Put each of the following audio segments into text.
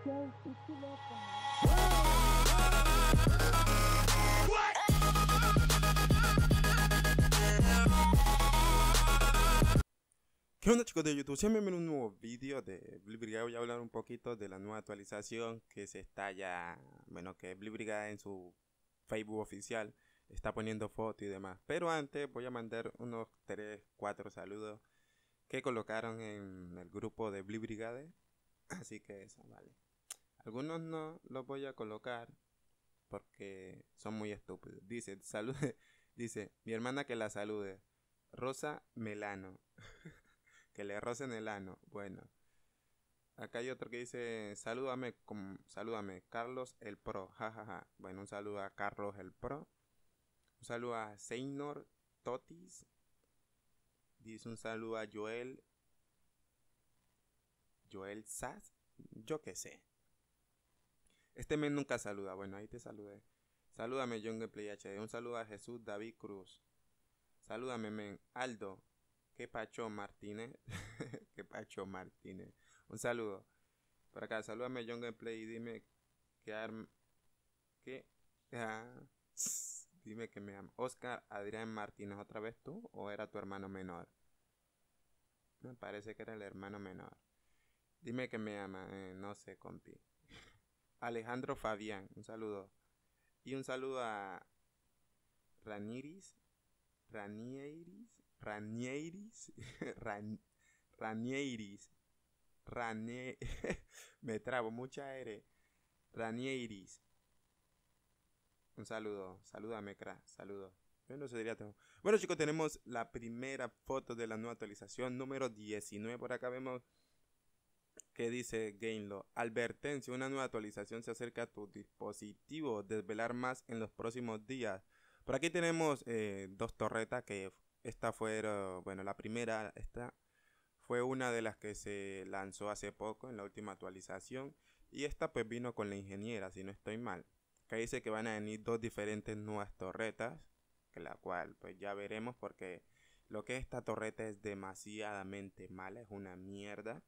¿Qué onda chicos de YouTube? Sean bienvenidos a un nuevo vídeo de Blibrigada. Voy a hablar un poquito de la nueva actualización que se está ya... Bueno, que Blibrigada en su Facebook oficial está poniendo fotos y demás. Pero antes voy a mandar unos 3, 4 saludos que colocaron en el grupo de BliBrigade. Así que eso vale. Algunos no los voy a colocar porque son muy estúpidos. Dice, salude, dice, mi hermana que la salude. Rosa Melano. que le rocen el ano. Bueno. Acá hay otro que dice, salúdame, con salúdame, Carlos el Pro, jajaja. Bueno, un saludo a Carlos el Pro. Un saludo a Seinor Totis. Dice un saludo a Joel Joel Sass, yo qué sé. Este men nunca saluda, bueno, ahí te saludé. Salúdame John Play HD, un saludo a Jesús David Cruz. Salúdame men, Aldo, que pacho Martínez, que pacho Martínez. Un saludo. Por acá, salúdame John Play y dime que arma. que... Ah, dime que me ama. Oscar Adrián Martínez, ¿otra vez tú? ¿O era tu hermano menor? Me parece que era el hermano menor. Dime que me ama, eh, no sé, compi. Alejandro Fabián, un saludo. Y un saludo a Raniris, Ranieris, Ranieris, Ran, Ranieris, me trabo, mucha aire. Ranieris. Un saludo, saludo. a no Saludo Bueno, chicos, tenemos la primera foto de la nueva actualización, número 19. Por acá vemos que dice Gainlo, advertencia, una nueva actualización se acerca a tu dispositivo, desvelar más en los próximos días. Por aquí tenemos eh, dos torretas que esta fue, bueno, la primera, esta fue una de las que se lanzó hace poco en la última actualización y esta pues vino con la ingeniera, si no estoy mal, que dice que van a venir dos diferentes nuevas torretas, que la cual pues ya veremos porque lo que esta torreta es demasiadamente mala, es una mierda.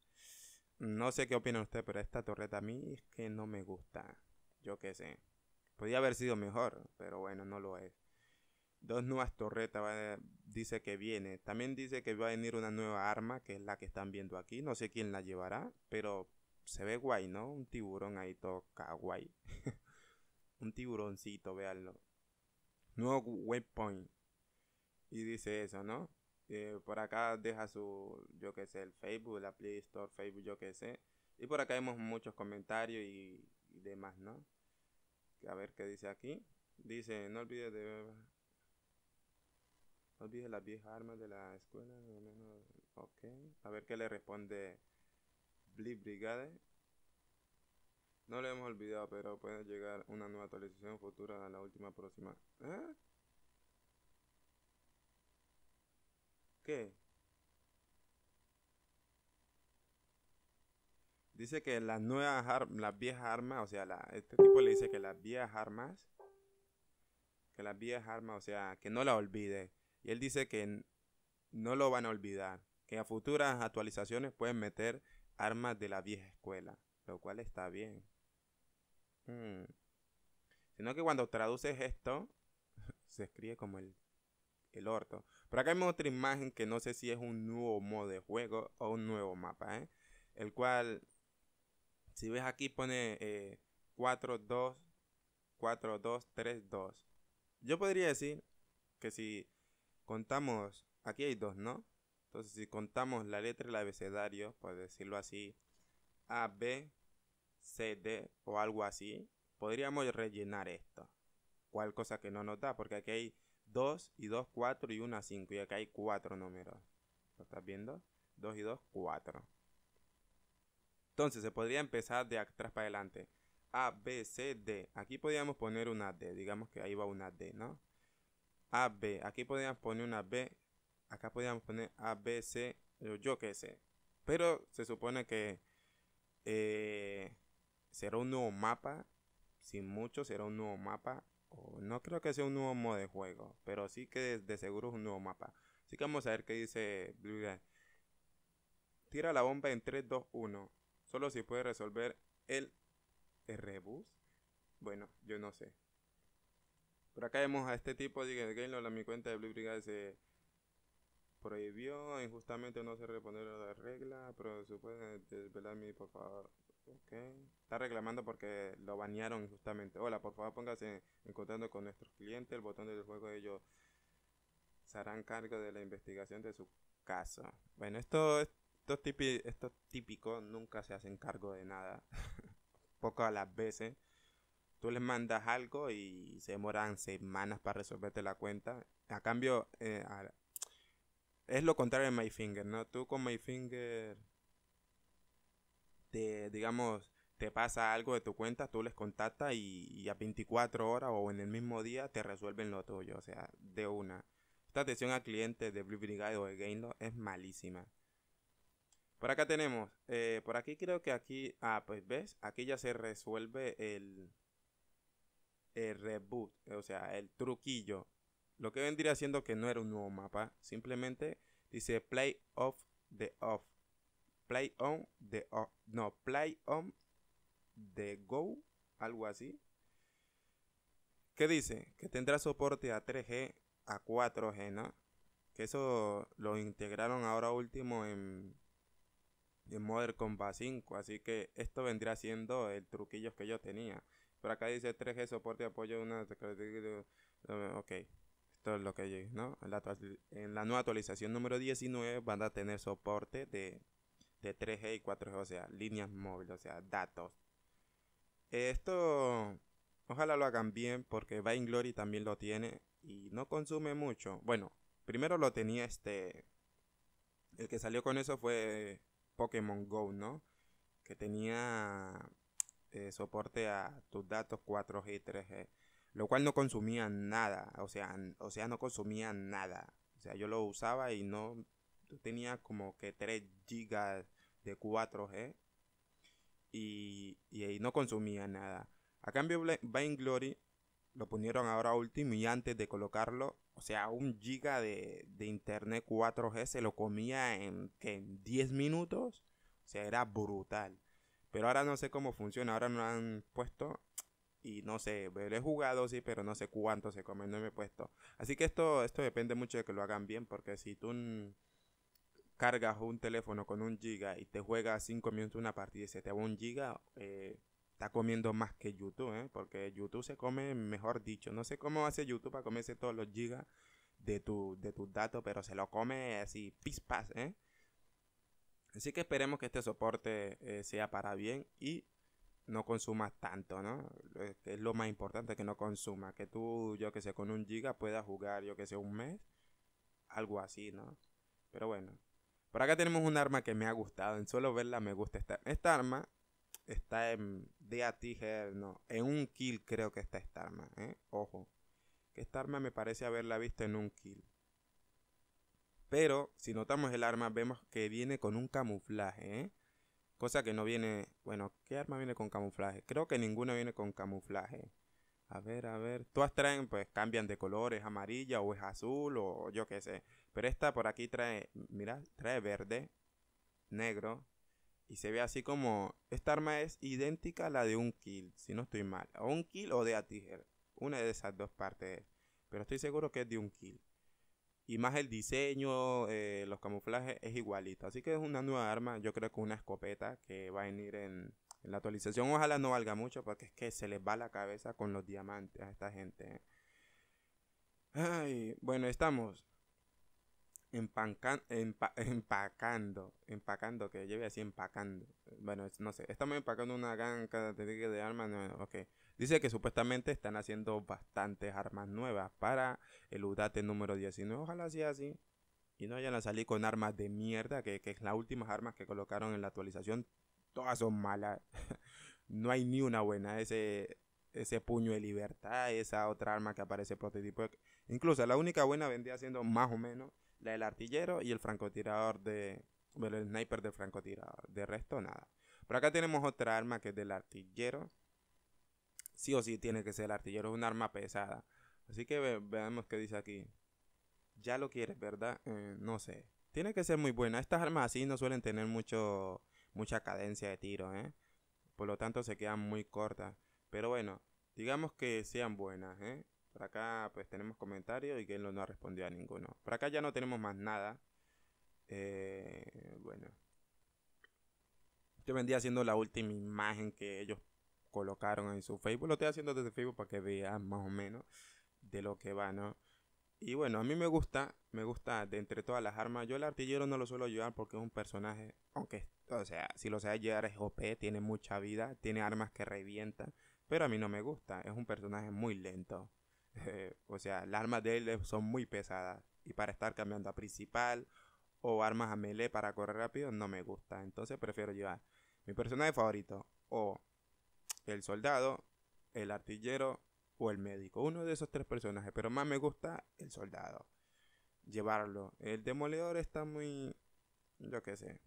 No sé qué opina usted, pero esta torreta a mí es que no me gusta. Yo qué sé. Podría haber sido mejor, pero bueno, no lo es. Dos nuevas torretas dice que viene. También dice que va a venir una nueva arma, que es la que están viendo aquí. No sé quién la llevará, pero se ve guay, ¿no? Un tiburón ahí toca, guay Un tiburoncito, véanlo. Nuevo waypoint. Y dice eso, ¿no? Eh, por acá deja su, yo que sé, el Facebook, la Play Store, Facebook, yo que sé. Y por acá vemos muchos comentarios y, demás, ¿no? A ver qué dice aquí. Dice, no olvides de... No olvides las viejas armas de la escuela. Ok. A ver qué le responde Blip Brigade. No lo hemos olvidado, pero puede llegar una nueva actualización futura a la última próxima. ¿Eh? Dice que las nuevas armas, las viejas armas, o sea, la, este tipo le dice que las viejas armas, que las viejas armas, o sea, que no la olvide. Y él dice que no lo van a olvidar, que a futuras actualizaciones pueden meter armas de la vieja escuela, lo cual está bien. Hmm. Sino que cuando traduces esto, se escribe como el, el orto. Por acá hay otra imagen que no sé si es un nuevo modo de juego o un nuevo mapa, ¿eh? El cual, si ves aquí pone 4-2, 4-2, 3-2. Yo podría decir que si contamos, aquí hay dos, ¿no? Entonces si contamos la letra del abecedario, por decirlo así, A, B, C, D o algo así, podríamos rellenar esto. Cual cosa que no nos da, porque aquí hay 2 y 2, 4 y 1, 5. Y acá hay 4 números. ¿Lo estás viendo? 2 y 2, 4. Entonces se podría empezar de atrás para adelante. A, B, C, D. Aquí podríamos poner una D. Digamos que ahí va una D, ¿no? A, B. Aquí podríamos poner una B. Acá podríamos poner A, B, C. Yo, qué sé. Pero se supone que eh, será un nuevo mapa. Sin mucho será un nuevo mapa no creo que sea un nuevo modo de juego, pero sí que de, seguro es un nuevo mapa. Así que vamos a ver qué dice Blue Tira la bomba en 3, 2, 1. Solo si puede resolver el rebus. Bueno, yo no sé. Por acá vemos a este tipo de Game en mi cuenta de Blue Brigade Se prohibió injustamente no se reponer a la regla, pero se ...desvelarme por favor. Okay. Está reclamando porque lo banearon injustamente. Hola, por favor póngase ...encontrando con nuestros clientes. El botón del juego ellos se harán cargo de la investigación de su caso. Bueno, esto, estos, típico... estos típicos nunca se hacen cargo de nada. ...poco a las veces. Tú les mandas algo y se demoran semanas para resolverte la cuenta. A cambio, eh, es lo contrario de MyFinger, ¿no? Tú con MyFinger te, digamos, te pasa algo de tu cuenta, tú les contactas y, a 24 horas o en el mismo día te resuelven lo tuyo, o sea, de una. Esta atención al cliente de Blue Brigade o de Gainlo es malísima. Por acá tenemos, eh, por aquí creo que aquí, ah, pues ves, aquí ya se resuelve el, el reboot, o sea, el truquillo lo que vendría siendo que no era un nuevo mapa, simplemente dice Play Off the Off. Play on the off. No, Play on the Go, algo así. ¿Qué dice? Que tendrá soporte a 3G, a 4G, ¿no? Que eso lo integraron ahora último en, en Modern Combat 5. Así que esto vendría siendo el truquillo que yo tenía. Pero acá dice 3G soporte apoyo una... Ok esto lo que ¿no? En la, nueva actualización número 19 van a tener soporte de, 3G y 4G, o sea, líneas móviles, o sea, datos. Esto, ojalá lo hagan bien porque Glory también lo tiene y no consume mucho. Bueno, primero lo tenía este, el que salió con eso fue Pokémon Go, ¿no? Que tenía eh, soporte a tus datos 4G y 3G lo cual no consumía nada, o sea, o sea, no consumía nada. O sea, yo lo usaba y no tenía como que 3 gigas de 4G y, no consumía nada. A cambio, Vainglory lo pusieron ahora último y antes de colocarlo, o sea, un giga de, de internet 4G se lo comía en, en 10 minutos. O sea, era brutal. Pero ahora no sé cómo funciona, ahora no han puesto y no sé, lo he jugado sí, pero no sé cuánto se come, no me he puesto. Así que esto, esto depende mucho de que lo hagan bien, porque si tú cargas un teléfono con un giga y te juegas 5 minutos una partida y se te va un giga, eh, está comiendo más que YouTube, ¿eh? porque YouTube se come, mejor dicho, no sé cómo hace YouTube para comerse todos los gigas de, de tus datos, pero se lo come así, pispas, ¿eh? Así que esperemos que este soporte eh, sea para bien y no consumas tanto, ¿no? Eh, es lo más importante que no consumas, que tú, yo que sé, con un giga puedas jugar, yo que sé, un mes, algo así, ¿no? Pero bueno, por acá tenemos un arma que me ha gustado, en solo verla me gusta esta. Esta arma está en DAT no, en un kill creo que está esta arma, ¿eh? Ojo, que esta arma me parece haberla visto en un kill. Pero si notamos el arma vemos que viene con un camuflaje, ¿eh? Cosa que no viene. Bueno, ¿qué arma viene con camuflaje? Creo que ninguna viene con camuflaje. A ver, a ver. Todas traen, pues cambian de color, es amarilla o es azul o yo qué sé. Pero esta por aquí trae, mira, trae verde, negro. Y se ve así como. Esta arma es idéntica a la de un kill, si no estoy mal. O un kill o de a tiger. Una de esas dos partes. Pero estoy seguro que es de un kill y más el diseño, eh, los camuflajes es igualito. Así que es una nueva arma, yo creo que una escopeta que va a venir en, la actualización. Ojalá no valga mucho porque es que se les va la cabeza con los diamantes a esta gente. ¿eh? Ay, bueno, estamos. empacando, empacando, que lleve así empacando. Bueno, no sé, estamos empacando una gran característica de armas nuevas. Dice que supuestamente están haciendo bastantes armas nuevas para el UDATE número 19. Ojalá sea así. Y no vayan a salir con armas de mierda, que, que es las últimas armas que colocaron en la actualización. Todas son malas. no hay ni una buena. Ese, ese puño de libertad, esa otra arma que aparece prototipo. Incluso la única buena vendía siendo más o menos la del artillero y el francotirador de... Bueno, el sniper del francotirador. De resto, nada. Pero acá tenemos otra arma que es del artillero. Sí o sí tiene que ser el artillero, es un arma pesada. Así que veamos qué dice aquí. Ya lo quieres, ¿verdad? Eh, no sé. Tiene que ser muy buena. Estas armas así no suelen tener mucho, mucha cadencia de tiro, ¿eh? Por lo tanto se quedan muy cortas. Pero bueno, digamos que sean buenas, ¿eh? Por acá pues tenemos comentarios y que él no ha respondido a ninguno. Por acá ya no tenemos más nada. Eh, bueno. Yo vendía haciendo la última imagen que ellos colocaron en su Facebook. Lo estoy haciendo desde Facebook para que vean más o menos de lo que va, ¿no? Y bueno, a mí me gusta, me gusta de entre todas las armas. Yo el artillero no lo suelo llevar porque es un personaje, aunque, o sea, si lo sea llevar es OP, tiene mucha vida, tiene armas que revientan, pero a mí no me gusta, es un personaje muy lento. Eh, o sea, las armas de él eh, son muy pesadas. Y para estar cambiando a principal o armas a melee para correr rápido no me gusta. Entonces prefiero llevar mi personaje favorito o el soldado, el artillero o el médico. Uno de esos tres personajes, pero más me gusta el soldado. Llevarlo. El demoledor está muy... Yo qué sé.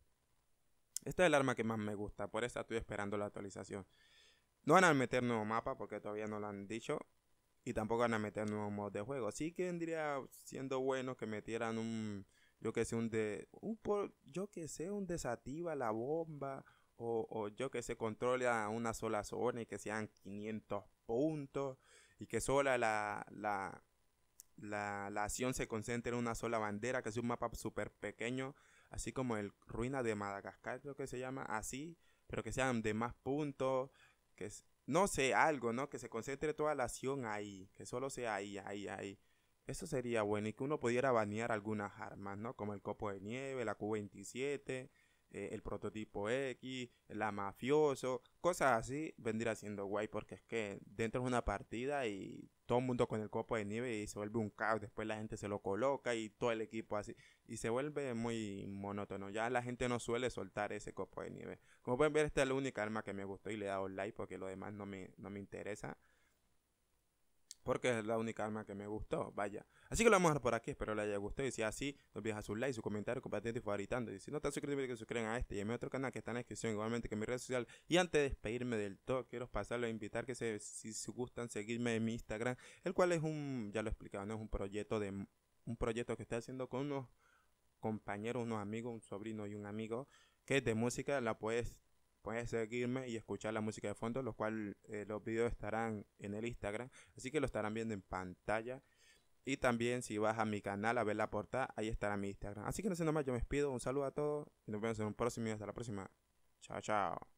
Esta es el arma que más me gusta, por eso estoy esperando la actualización. No van a meter nuevo mapa porque todavía no lo han dicho y tampoco van a meter nuevos modos de juego. Sí que vendría siendo bueno que metieran un, yo que sé, un de, un por, yo que sé, un desactiva la bomba o, yo que sé, controle a una sola zona y que sean 500 puntos y que sola la, la, la, la acción se concentre en una sola bandera, que sea un mapa súper pequeño, así como el Ruina de Madagascar, creo que se llama, así, pero que sean de más puntos, que es no sé, algo, ¿no? Que se concentre toda la acción ahí, que solo sea ahí, ahí, ahí. Eso sería bueno y que uno pudiera banear algunas armas, ¿no? Como el copo de nieve, la Q27, eh, el prototipo X, la mafioso, cosas así, vendría siendo guay porque es que dentro es una partida y todo el mundo con el copo de nieve y se vuelve un caos. Después la gente se lo coloca y todo el equipo así. Y se vuelve muy monótono. Ya la gente no suele soltar ese copo de nieve. Como pueden ver, esta es la única arma que me gustó y le he dado like porque lo demás no me, no me interesa. Porque es la única arma que me gustó, vaya. Así que lo vamos a dejar por aquí, espero les haya gustado. Y si así, no olvides su like, su comentario, compartir y favoritando. Y si no están suscritos, que suscriban a este y a mi otro canal que está en la descripción, igualmente que mi red social. Y antes de despedirme del todo, quiero pasarlo a invitar que si se gustan seguirme en mi Instagram, el cual es un, ya lo he explicado, ¿no? es un proyecto de un proyecto que estoy haciendo con unos compañeros, unos amigos, un sobrino y un amigo que es de música, la puedes Puedes seguirme y escuchar la música de fondo, los cual eh, los videos estarán en el Instagram, así que lo estarán viendo en pantalla. Y también si vas a mi canal a ver la portada, ahí estará mi Instagram. Así que no sé nada más, yo me despido, un saludo a todos y nos vemos en un próximo video. Hasta la próxima. Chao, chao.